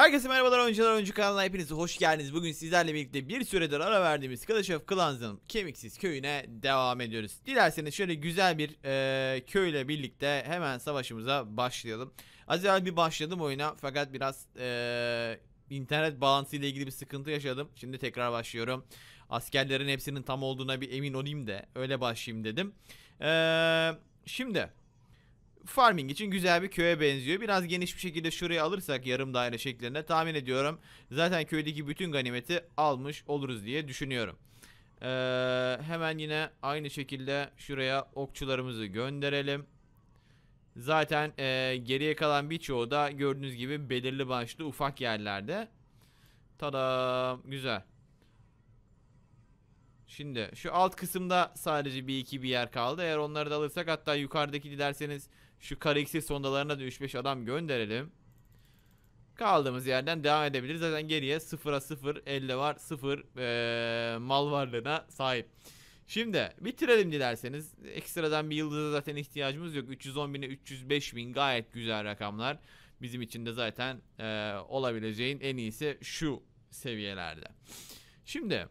Herkese merhabalar oyuncular oyuncu kanalına hepiniz hoş geldiniz. Bugün sizlerle birlikte bir süredir ara verdiğimiz Clash of Clans'ın kemiksiz köyüne devam ediyoruz. Dilerseniz şöyle güzel bir e, köyle birlikte hemen savaşımıza başlayalım. Az evvel bir başladım oyuna fakat biraz e, internet bağlantısı ile ilgili bir sıkıntı yaşadım. Şimdi tekrar başlıyorum. Askerlerin hepsinin tam olduğuna bir emin olayım da öyle başlayayım dedim. E, şimdi farming için güzel bir köye benziyor. Biraz geniş bir şekilde şurayı alırsak yarım daire şeklinde tahmin ediyorum. Zaten köydeki bütün ganimeti almış oluruz diye düşünüyorum. Ee, hemen yine aynı şekilde şuraya okçularımızı gönderelim. Zaten e, geriye kalan birçoğu da gördüğünüz gibi belirli başlı ufak yerlerde. Tada güzel. Şimdi şu alt kısımda sadece bir iki bir yer kaldı. Eğer onları da alırsak hatta yukarıdaki dilerseniz şu kareksiz sondalarına da 3-5 adam gönderelim. Kaldığımız yerden devam edebiliriz. Zaten geriye 0'a 0 elde var 0 ee, mal varlığına sahip. Şimdi bitirelim dilerseniz. Ekstradan bir yıldıza zaten ihtiyacımız yok. 310 bine 305 bin gayet güzel rakamlar. Bizim için de zaten e, olabileceğin en iyisi şu seviyelerde. Şimdi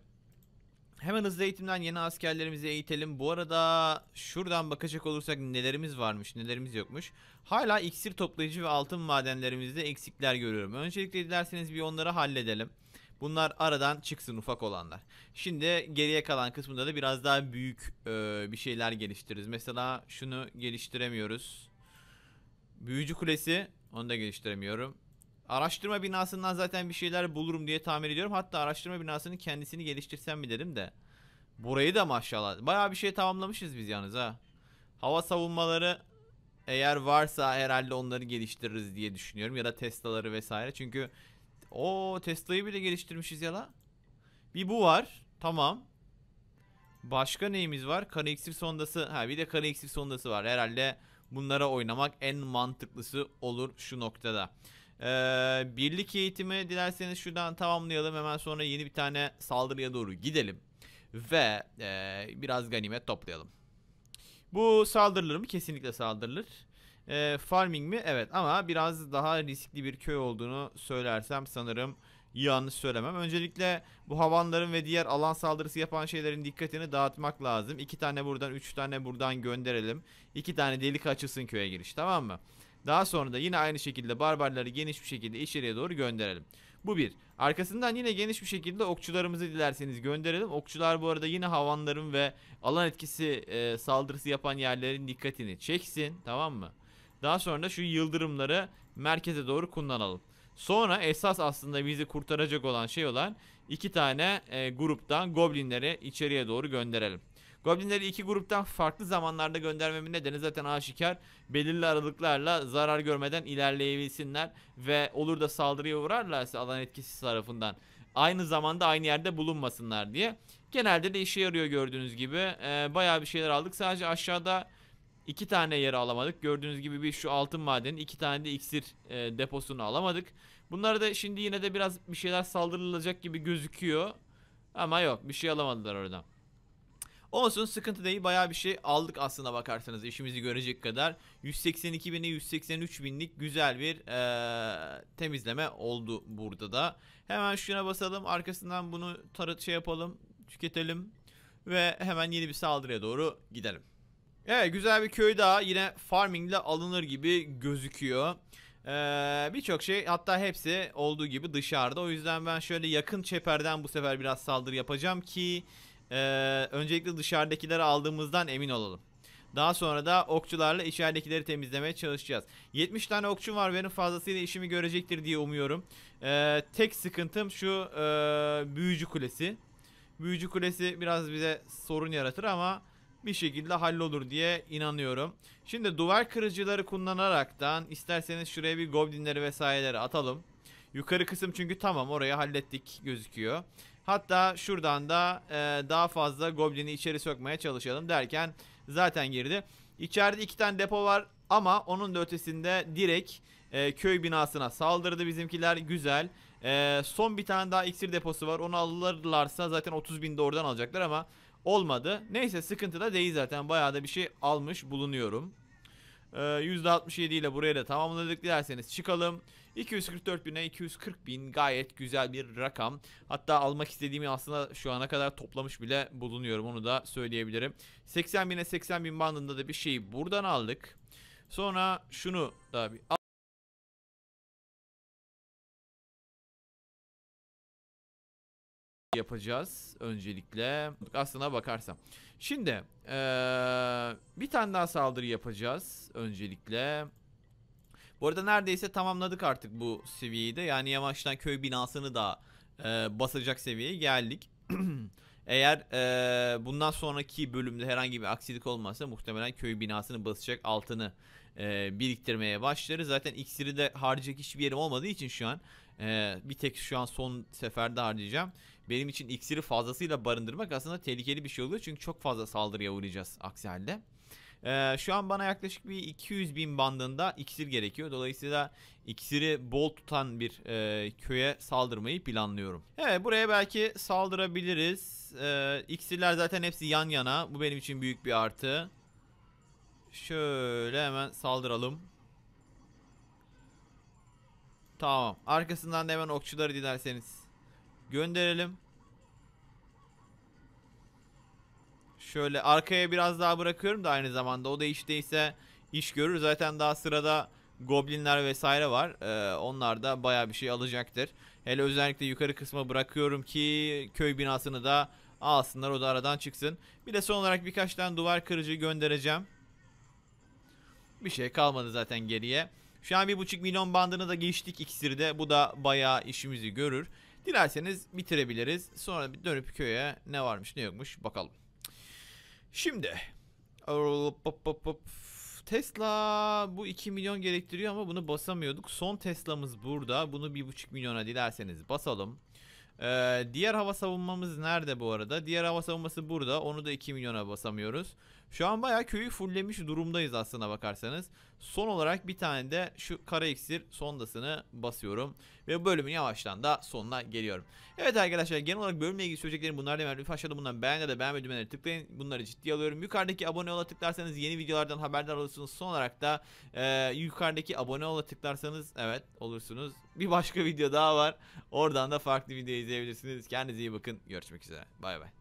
Hemen hızlı eğitimden yeni askerlerimizi eğitelim. Bu arada şuradan bakacak olursak nelerimiz varmış nelerimiz yokmuş. Hala iksir toplayıcı ve altın madenlerimizde eksikler görüyorum. Öncelikle dilerseniz bir onları halledelim. Bunlar aradan çıksın ufak olanlar. Şimdi geriye kalan kısmında da biraz daha büyük e, bir şeyler geliştiririz. Mesela şunu geliştiremiyoruz. Büyücü kulesi onu da geliştiremiyorum. Araştırma binasından zaten bir şeyler bulurum diye tahmin ediyorum. Hatta araştırma binasının kendisini geliştirsem mi dedim de. Burayı da maşallah. Bayağı bir şey tamamlamışız biz yalnız ha. Hava savunmaları eğer varsa herhalde onları geliştiririz diye düşünüyorum. Ya da Tesla'ları vesaire. Çünkü o Tesla'yı bile geliştirmişiz ya Bir bu var. Tamam. Başka neyimiz var? Kara iksir sondası. Ha bir de kara iksir sondası var. Herhalde bunlara oynamak en mantıklısı olur şu noktada. Ee, birlik eğitimi dilerseniz şuradan tamamlayalım. Hemen sonra yeni bir tane saldırıya doğru gidelim. Ve e, biraz ganimet toplayalım. Bu saldırılır mı? Kesinlikle saldırılır. Ee, farming mi? Evet ama biraz daha riskli bir köy olduğunu söylersem sanırım yanlış söylemem. Öncelikle bu havanların ve diğer alan saldırısı yapan şeylerin dikkatini dağıtmak lazım. İki tane buradan, üç tane buradan gönderelim. İki tane delik açılsın köye giriş tamam mı? Daha sonra da yine aynı şekilde barbarları geniş bir şekilde içeriye doğru gönderelim. Bu bir. Arkasından yine geniş bir şekilde okçularımızı dilerseniz gönderelim. Okçular bu arada yine havanların ve alan etkisi e, saldırısı yapan yerlerin dikkatini çeksin. Tamam mı? Daha sonra da şu yıldırımları merkeze doğru kullanalım. Sonra esas aslında bizi kurtaracak olan şey olan iki tane e, gruptan goblinleri içeriye doğru gönderelim. Goblinleri iki gruptan farklı zamanlarda göndermemin nedeni zaten aşikar. Belirli aralıklarla zarar görmeden ilerleyebilsinler ve olur da saldırıya uğrarlarsa alan etkisi tarafından aynı zamanda aynı yerde bulunmasınlar diye. Genelde de işe yarıyor gördüğünüz gibi. Ee, bayağı bir şeyler aldık. Sadece aşağıda iki tane yeri alamadık. Gördüğünüz gibi bir şu altın madeni, iki tane de iksir e, deposunu alamadık. Bunları da şimdi yine de biraz bir şeyler saldırılacak gibi gözüküyor. Ama yok bir şey alamadılar oradan. Olsun sıkıntı değil bayağı bir şey aldık aslında bakarsanız işimizi görecek kadar. 182 bini 183 binlik güzel bir ee, temizleme oldu burada da. Hemen şuna basalım arkasından bunu tarı şey yapalım tüketelim ve hemen yeni bir saldırıya doğru gidelim. Evet güzel bir köy daha yine farming ile alınır gibi gözüküyor. Ee, Birçok şey hatta hepsi olduğu gibi dışarıda. O yüzden ben şöyle yakın çeperden bu sefer biraz saldırı yapacağım ki e, öncelikle dışarıdakileri aldığımızdan emin olalım. Daha sonra da okçularla içeridekileri temizlemeye çalışacağız. 70 tane okçum var benim fazlasıyla işimi görecektir diye umuyorum. Ee, tek sıkıntım şu e, büyücü kulesi. Büyücü kulesi biraz bize sorun yaratır ama bir şekilde hallolur diye inanıyorum. Şimdi duvar kırıcıları kullanaraktan isterseniz şuraya bir goblinleri vesaireleri atalım. Yukarı kısım çünkü tamam orayı hallettik gözüküyor. Hatta şuradan da e, daha fazla goblini içeri sökmeye çalışalım derken zaten girdi. İçeride iki tane depo var ama onun da ötesinde direkt e, köy binasına saldırdı bizimkiler. Güzel. E, son bir tane daha iksir deposu var. Onu alırlarsa zaten 30 bin de oradan alacaklar ama olmadı. Neyse sıkıntı da değil zaten. Bayağı da bir şey almış bulunuyorum. E, %67 ile buraya da tamamladık derseniz çıkalım. 244 bine 240 bin gayet güzel bir rakam. Hatta almak istediğimi aslında şu ana kadar toplamış bile bulunuyorum onu da söyleyebilirim. 80 bine 80 bin bandında da bir şeyi buradan aldık. Sonra şunu da bir yapacağız öncelikle aslına bakarsam. Şimdi ee, bir tane daha saldırı yapacağız öncelikle. Bu arada neredeyse tamamladık artık bu seviyeyi de. Yani yavaştan köy binasını da e, basacak seviyeye geldik. Eğer e, bundan sonraki bölümde herhangi bir aksilik olmazsa muhtemelen köy binasını basacak altını e, biriktirmeye başlarız. Zaten iksiri de harcayacak hiçbir yerim olmadığı için şu an e, bir tek şu an son seferde harcayacağım. Benim için iksiri fazlasıyla barındırmak aslında tehlikeli bir şey oluyor. Çünkü çok fazla saldırıya uğrayacağız aksi halde. Ee, şu an bana yaklaşık bir 200 bin bandında iksir gerekiyor. Dolayısıyla iksiri bol tutan bir e, köye saldırmayı planlıyorum. Evet buraya belki saldırabiliriz. Ee, iksirler zaten hepsi yan yana. Bu benim için büyük bir artı. Şöyle hemen saldıralım. Tamam. Arkasından da hemen okçuları dilerseniz gönderelim. Şöyle arkaya biraz daha bırakıyorum da aynı zamanda. O da iş iş görür. Zaten daha sırada goblinler vesaire var. Ee, onlar da baya bir şey alacaktır. Hele özellikle yukarı kısma bırakıyorum ki köy binasını da alsınlar. O da aradan çıksın. Bir de son olarak birkaç tane duvar kırıcı göndereceğim. Bir şey kalmadı zaten geriye. Şu an 1.5 milyon bandını da geçtik iksirde. Bu da baya işimizi görür. Dilerseniz bitirebiliriz. Sonra bir dönüp köye ne varmış ne yokmuş bakalım. Şimdi Tesla bu 2 milyon gerektiriyor ama bunu basamıyorduk. Son Tesla'mız burada. Bunu 1.5 milyona dilerseniz basalım. Ee, diğer hava savunmamız nerede bu arada? Diğer hava savunması burada. Onu da 2 milyona basamıyoruz. Şu an bayağı köyü fulllemiş durumdayız aslına bakarsanız. Son olarak bir tane de şu kara iksir sondasını basıyorum. Ve bölümün yavaştan da sonuna geliyorum. Evet arkadaşlar genel olarak bölümle ilgili söyleyeceklerim bunlar değil. Lütfen aşağıda bundan beğen ya da beğenme düğmelerine tıklayın. Bunları ciddiye alıyorum. Yukarıdaki abone ola tıklarsanız yeni videolardan haberdar olursunuz. Son olarak da e, yukarıdaki abone ola tıklarsanız evet olursunuz. Bir başka video daha var. Oradan da farklı video izleyebilirsiniz. Kendinize iyi bakın. Görüşmek üzere. Bay bay.